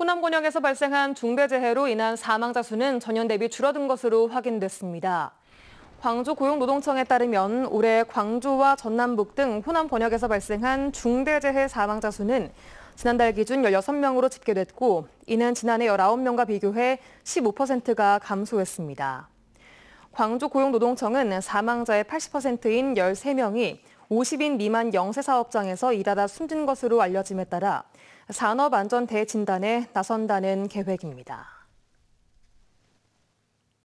호남 권역에서 발생한 중대재해로 인한 사망자 수는 전년 대비 줄어든 것으로 확인됐습니다. 광주 고용노동청에 따르면 올해 광주와 전남북 등 호남 권역에서 발생한 중대재해 사망자 수는 지난달 기준 16명으로 집계됐고 이는 지난해 19명과 비교해 15%가 감소했습니다. 광주 고용노동청은 사망자의 80%인 13명이 50인 미만 영세 사업장에서 일하다 숨진 것으로 알려짐에 따라 산업안전대진단에 나선다는 계획입니다.